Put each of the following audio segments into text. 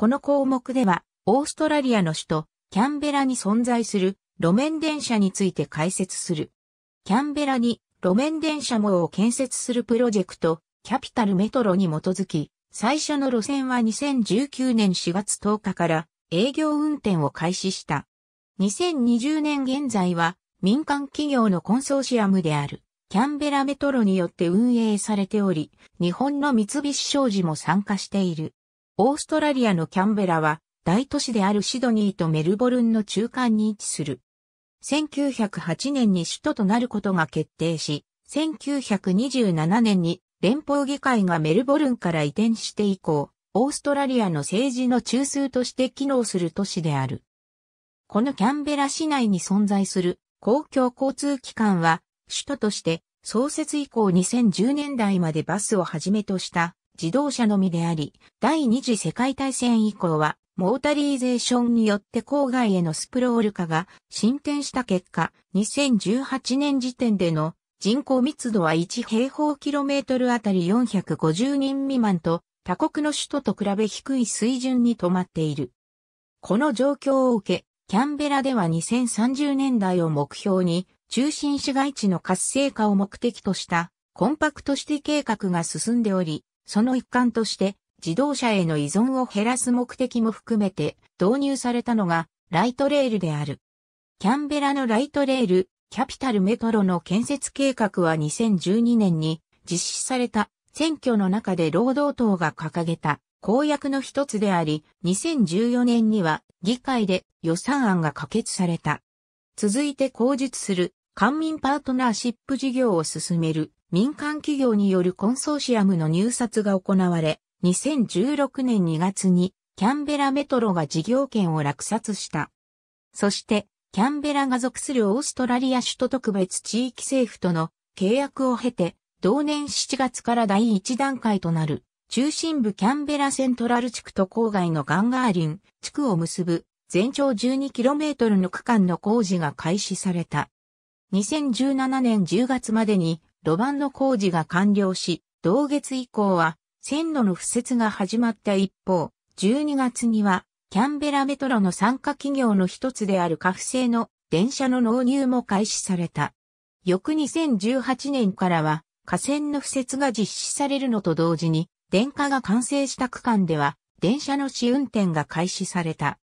この項目では、オーストラリアの首都、キャンベラに存在する路面電車について解説する。キャンベラに路面電車網を建設するプロジェクト、キャピタルメトロに基づき、最初の路線は2019年4月10日から営業運転を開始した。2020年現在は民間企業のコンソーシアムであるキャンベラメトロによって運営されており、日本の三菱商事も参加している。オーストラリアのキャンベラは大都市であるシドニーとメルボルンの中間に位置する。1908年に首都となることが決定し、1927年に連邦議会がメルボルンから移転して以降、オーストラリアの政治の中枢として機能する都市である。このキャンベラ市内に存在する公共交通機関は、首都として創設以降2010年代までバスをはじめとした自動車のみであり、第二次世界大戦以降は、モータリーゼーションによって郊外へのスプロール化が進展した結果、2018年時点での人口密度は1平方キロメートルあたり450人未満と他国の首都と比べ低い水準に止まっている。この状況を受け、キャンベラでは2030年代を目標に中心市街地の活性化を目的としたコンパクトシティ計画が進んでおり、その一環として自動車への依存を減らす目的も含めて導入されたのがライトレールである。キャンベラのライトレール、キャピタルメトロの建設計画は2012年に実施された選挙の中で労働党が掲げた公約の一つであり、2014年には議会で予算案が可決された。続いて口述する官民パートナーシップ事業を進める民間企業によるコンソーシアムの入札が行われ、2016年2月にキャンベラメトロが事業権を落札した。そして、キャンベラが属するオーストラリア首都特別地域政府との契約を経て、同年7月から第1段階となる、中心部キャンベラセントラル地区と郊外のガンガーリン地区を結ぶ全長 12km の区間の工事が開始された。2017年10月までに路盤の工事が完了し、同月以降は線路の敷設が始まった一方、12月にはキャンベラメトロの参加企業の一つであるカフ製の電車の納入も開始された。翌2018年からは、河川の敷設が実施されるのと同時に、電化が完成した区間では、電車の試運転が開始された。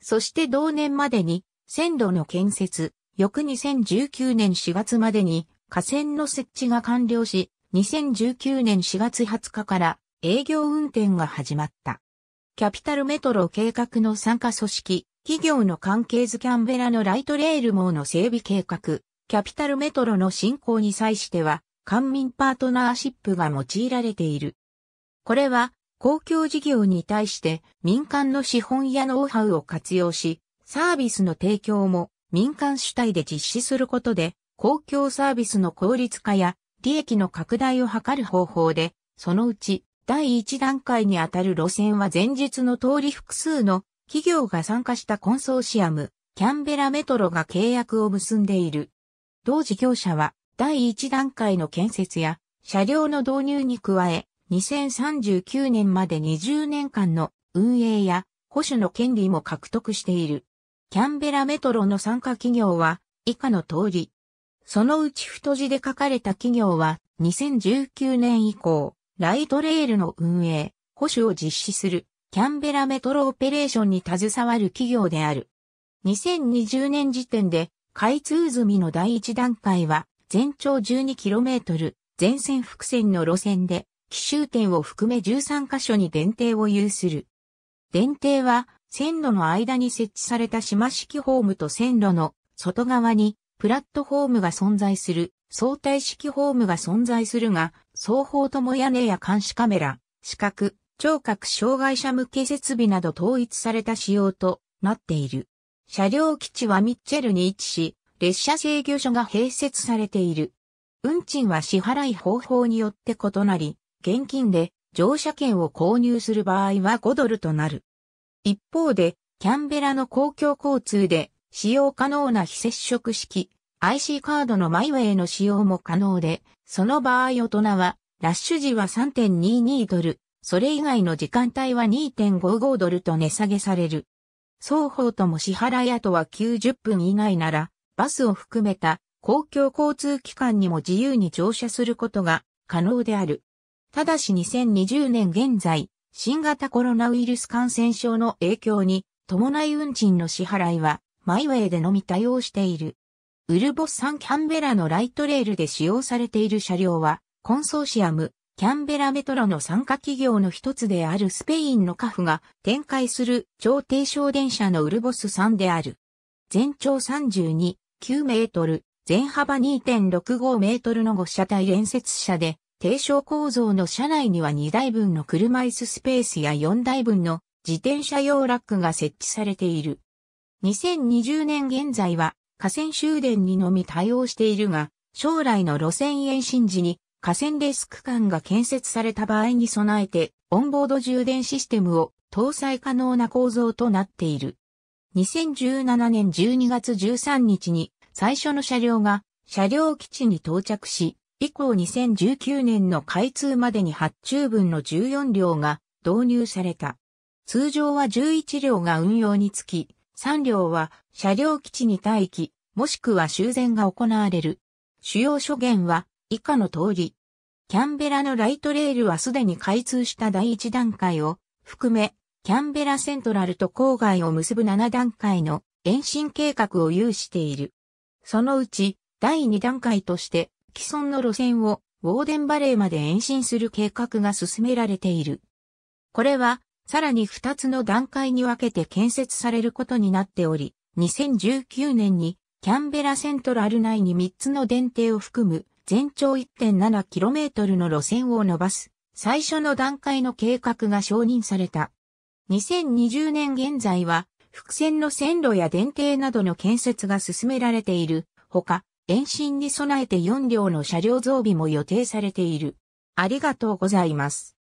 そして同年までに、線路の建設、翌2019年4月までに、河川の設置が完了し、2019年4月20日から営業運転が始まった。キャピタルメトロ計画の参加組織、企業の関係図キャンベラのライトレール網の整備計画、キャピタルメトロの進行に際しては、官民パートナーシップが用いられている。これは、公共事業に対して民間の資本やノウハウを活用し、サービスの提供も民間主体で実施することで、公共サービスの効率化や利益の拡大を図る方法で、そのうち第1段階にあたる路線は前日の通り複数の企業が参加したコンソーシアム、キャンベラメトロが契約を結んでいる。同事業者は第1段階の建設や車両の導入に加え、2039年まで20年間の運営や保守の権利も獲得している。キャンベラメトロの参加企業は以下の通り、そのうち太字で書かれた企業は、2019年以降、ライトレールの運営、保守を実施する、キャンベラメトロオペレーションに携わる企業である。2020年時点で、開通済みの第一段階は、全長 12km、全線複線の路線で、奇襲点を含め13カ所に電停を有する。電停は、線路の間に設置された島式ホームと線路の外側にプラットホームが存在する、相対式ホームが存在するが、双方とも屋根や監視カメラ、視覚、聴覚障害者向け設備など統一された仕様となっている。車両基地はミッチェルに位置し、列車制御所が併設されている。運賃は支払い方法によって異なり、現金で乗車券を購入する場合は5ドルとなる。一方で、キャンベラの公共交通で使用可能な非接触式 IC カードのマイウェイの使用も可能で、その場合大人は、ラッシュ時は3.22ドル、それ以外の時間帯は2.55ドルと値下げされる。双方とも支払い後は90分以内なら、バスを含めた公共交通機関にも自由に乗車することが可能である。ただし2020年現在、新型コロナウイルス感染症の影響に伴い運賃の支払いはマイウェイでのみ対応している。ウルボスサキャンベラのライトレールで使用されている車両は、コンソーシアム、キャンベラメトロの参加企業の一つであるスペインのカフが展開する超低床電車のウルボス3である。全長32、9メートル、全幅2.65メートルの5車体連接車で、低床構造の車内には2台分の車椅子スペースや4台分の自転車用ラックが設置されている。2020年現在は河川終電にのみ対応しているが、将来の路線延伸時に河川レース区間が建設された場合に備えて、オンボード充電システムを搭載可能な構造となっている。2017年12月13日に最初の車両が車両基地に到着し、以降2019年の開通までに発注分の14両が導入された。通常は11両が運用につき、3両は車両基地に待機、もしくは修繕が行われる。主要所言は以下の通り。キャンベラのライトレールはすでに開通した第1段階を含め、キャンベラセントラルと郊外を結ぶ7段階の延伸計画を有している。そのうち第2段階として既存の路線をウォーデンバレーまで延伸する計画が進められている。これはさらに2つの段階に分けて建設されることになっており、2019年にキャンベラセントラル内に3つの電停を含む全長 1.7km の路線を伸ばす最初の段階の計画が承認された。2020年現在は伏線の線路や電停などの建設が進められているほか、延伸に備えて4両の車両増備も予定されている。ありがとうございます。